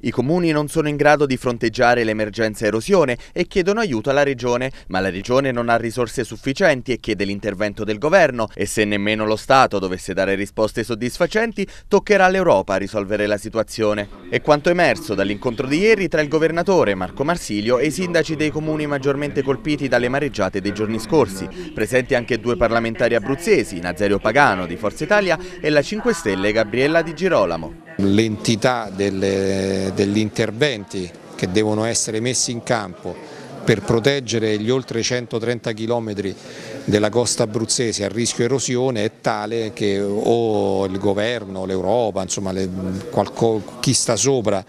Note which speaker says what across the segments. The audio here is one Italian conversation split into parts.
Speaker 1: I comuni non sono in grado di fronteggiare l'emergenza erosione e chiedono aiuto alla regione, ma la regione non ha risorse sufficienti e chiede l'intervento del governo e se nemmeno lo Stato dovesse dare risposte soddisfacenti, toccherà all'Europa risolvere la situazione. È quanto emerso dall'incontro di ieri tra il governatore Marco Marsilio e i sindaci dei comuni maggiormente colpiti dalle mareggiate dei giorni scorsi, presenti anche due parlamentari abruzzesi, Nazario Pagano di Forza Italia e la 5 Stelle Gabriella Di Girolamo. L'entità degli interventi che devono essere messi in campo
Speaker 2: per proteggere gli oltre 130 km della costa abruzzese a rischio erosione è tale che o il governo, l'Europa, insomma le, qualco, chi sta sopra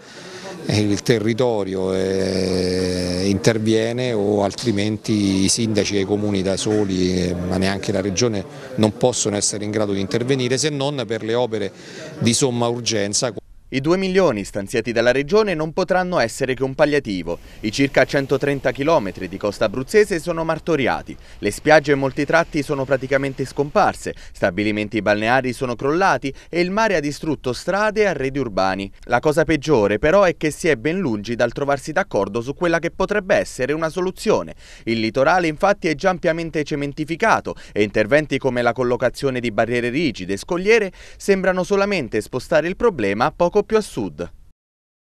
Speaker 2: eh, il territorio eh, interviene o altrimenti i sindaci e i comuni da soli, eh, ma neanche la regione, non
Speaker 1: possono essere in grado di intervenire se non per le opere di somma urgenza. I 2 milioni stanziati dalla Regione non potranno essere che un palliativo. I circa 130 chilometri di costa abruzzese sono martoriati, le spiagge e molti tratti sono praticamente scomparse, stabilimenti balneari sono crollati e il mare ha distrutto strade e arredi urbani. La cosa peggiore però è che si è ben lungi dal trovarsi d'accordo su quella che potrebbe essere una soluzione. Il litorale infatti è già ampiamente cementificato e interventi come la collocazione di barriere rigide e scogliere sembrano solamente spostare il problema a poco più a sud.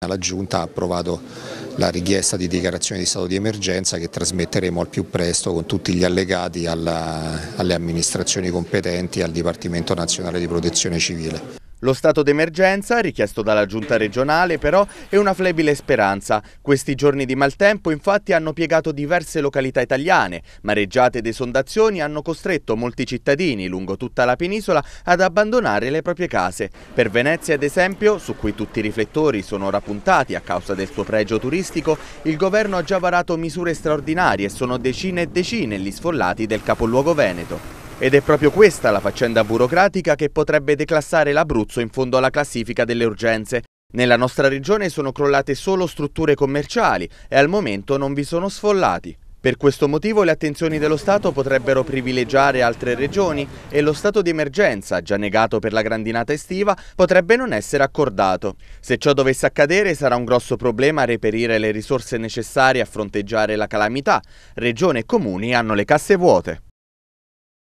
Speaker 1: La Giunta ha approvato la richiesta di dichiarazione di stato di emergenza
Speaker 2: che trasmetteremo al più presto con tutti gli allegati alla, alle amministrazioni competenti e al Dipartimento Nazionale di Protezione Civile.
Speaker 1: Lo stato d'emergenza, richiesto dalla giunta regionale, però è una flebile speranza. Questi giorni di maltempo infatti hanno piegato diverse località italiane. Mareggiate ed esondazioni hanno costretto molti cittadini lungo tutta la penisola ad abbandonare le proprie case. Per Venezia, ad esempio, su cui tutti i riflettori sono ora puntati a causa del suo pregio turistico, il governo ha già varato misure straordinarie e sono decine e decine gli sfollati del capoluogo veneto. Ed è proprio questa la faccenda burocratica che potrebbe declassare l'Abruzzo in fondo alla classifica delle urgenze. Nella nostra regione sono crollate solo strutture commerciali e al momento non vi sono sfollati. Per questo motivo le attenzioni dello Stato potrebbero privilegiare altre regioni e lo stato di emergenza, già negato per la grandinata estiva, potrebbe non essere accordato. Se ciò dovesse accadere sarà un grosso problema reperire le risorse necessarie a fronteggiare la calamità. Regione e comuni hanno le casse vuote.